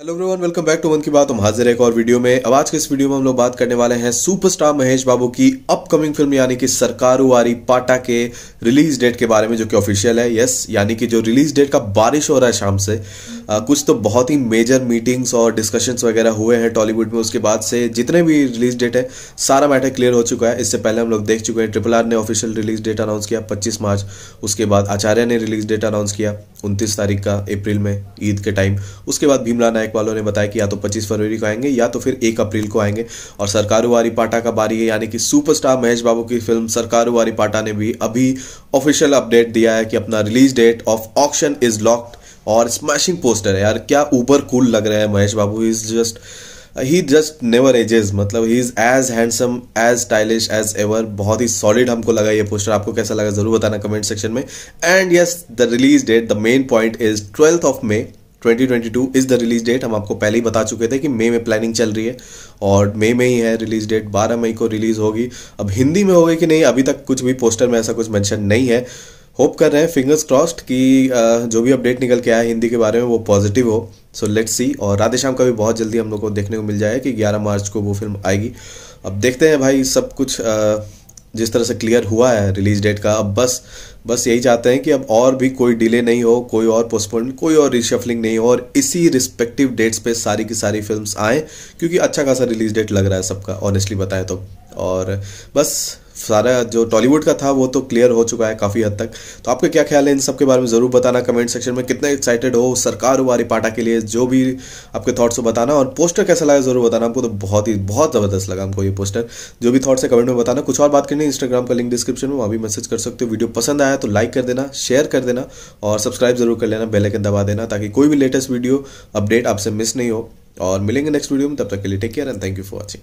hello everyone welcome back to Mann Ki बात हम हाजिर एक और वीडियो में अब आज के इस वीडियो में हम लोग बात करने वाले हैं सुपरस्टार महेश बाबू की अपकमिंग फिल्म यानी कि सरकारू वारी पाटा के रिलीज डेट के बारे में जो कि ऑफिशियल है यस यानी कि जो रिलीज डेट का बारिश हो रहा है शाम से कुछ तो बहुत ही मेजर मीटिंग्स और डिस्कशंस वगैरह हुए हैं टॉलीवुड में उसके बाद से जितने भी रिलीज डेट है सारा मैटर क्लियर हो चुका है इससे पहले हम लोग देख चुके हैं ट्रिपल आर ने ऑफिशियल रिलीज डेट अनाउंस किया पच्चीस मार्च उसके बाद आचार्य ने रिलीज डेट अनाउंस किया उनतीस तारीख का अप्रैल में ईद के टाइम उसके बाद भीमला नायक वालों ने बताया कि या तो पच्चीस फरवरी को आएंगे या तो फिर एक अप्रैल को आएंगे और सरकारू वारी पाटा का बारी है यानी कि सुपरस्टार महेश बाबू की फिल्म सरकारू वारी पाटा ने भी अभी ऑफिशियल अपडेट दिया है कि अपना release date of auction is locked और स्मैशिंग पोस्टर है यार क्या ऊपर कूल लग रहा है महेश बाबू इज जस्ट ही जस्ट नेवर एजेज मतलब ही is as handsome as stylish as ever बहुत ही सॉलिड हमको लगा ये पोस्टर आपको कैसा लगा ज़रूर बताना कमेंट सेक्शन में and yes the release date the main point is twelfth of May 2022 is the release date हम आपको पहले ही बता चुके थे कि मई में प्लानिंग चल रही है और मई में ही है रिलीज डेट 12 मई को रिलीज़ होगी अब हिंदी में होगी कि नहीं अभी तक कुछ भी पोस्टर में ऐसा कुछ मेंशन नहीं है होप कर रहे हैं फिंगर्स क्रॉस्ड कि जो भी अपडेट निकल के आया हिंदी के बारे में वो पॉजिटिव हो सो लेट्स सी और राधे श्याम का भी बहुत जल्दी हम लोग को देखने को मिल जाए कि 11 मार्च को वो फिल्म आएगी अब देखते हैं भाई सब कुछ जिस तरह से क्लियर हुआ है रिलीज डेट का अब बस बस यही चाहते हैं कि अब और भी कोई डिले नहीं हो कोई और पोस्टपोन कोई और रिशफलिंग नहीं हो और इसी रिस्पेक्टिव डेट्स पे सारी की सारी फिल्म्स आएँ क्योंकि अच्छा खासा रिलीज डेट लग रहा है सबका ऑनेस्टली बताएं तो और बस सारा जो टॉलीवुड का था वो तो क्लियर हो चुका है काफ़ी हद तक तो आपका क्या ख्याल है इन सब के बारे में ज़रूर बताना कमेंट सेक्शन में कितना एक्साइटेड हो सरकार वारी पाटा के लिए जो भी आपके थॉट्स हो बताना और पोस्टर कैसा लगा ज़रूर बताना आपको तो बहुत ही बहुत ज़बरदस्त लगा हमको ये पोस्टर जो भी थॉट्स है कमेंट में बताना कुछ और बात करनी है इंस्टाग्राम का लिंक डिस्क्रिप्शन में वहाँ भी मैसेज कर सकते हो वीडियो पसंद आया तो लाइक कर देना शेयर कर देना और सब्सक्राइब जरूर कर लेना बेलाइकन दबा देना ताकि कोई भी लेटेस्ट वीडियो अपडेट आपसे मिस नहीं हो और मिलेंगे नेक्स्ट वीडियो में तब तक के लिए take care and thank you for watching